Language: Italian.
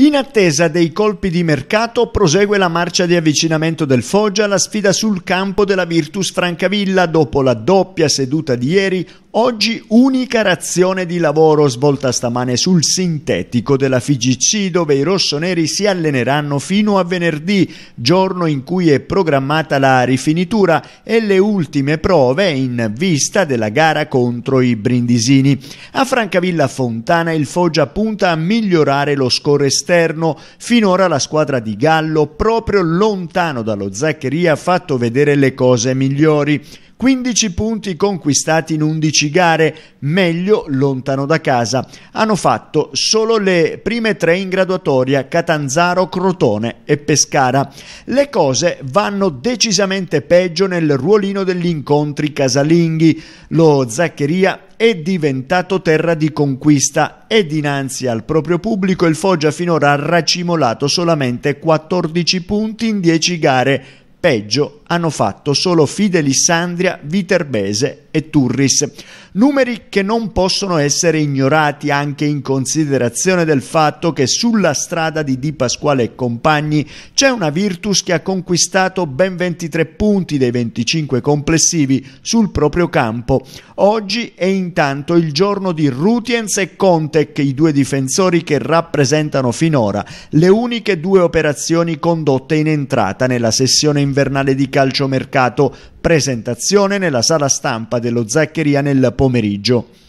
In attesa dei colpi di mercato prosegue la marcia di avvicinamento del Foggia alla sfida sul campo della Virtus Francavilla dopo la doppia seduta di ieri, oggi unica razione di lavoro svolta stamane sul sintetico della FIGC dove i rossoneri si alleneranno fino a venerdì, giorno in cui è programmata la rifinitura e le ultime prove in vista della gara contro i brindisini. A Francavilla Fontana il Foggia punta a migliorare lo score esterno esterno. Finora la squadra di Gallo, proprio lontano dallo Zaccheria, ha fatto vedere le cose migliori. 15 punti conquistati in 11 gare, meglio lontano da casa. Hanno fatto solo le prime tre in graduatoria Catanzaro, Crotone e Pescara. Le cose vanno decisamente peggio nel ruolino degli incontri casalinghi. Lo Zaccheria è diventato terra di conquista e dinanzi al proprio pubblico il Foggia finora ha racimolato solamente 14 punti in 10 gare, peggio hanno fatto solo Fidelissandria, Viterbese e Turris. Numeri che non possono essere ignorati anche in considerazione del fatto che sulla strada di Di Pasquale e compagni c'è una Virtus che ha conquistato ben 23 punti dei 25 complessivi sul proprio campo. Oggi è intanto il giorno di Rutiens e Contec, i due difensori che rappresentano finora le uniche due operazioni condotte in entrata nella sessione invernale di campo calciomercato. Presentazione nella sala stampa dello Zaccheria nel pomeriggio.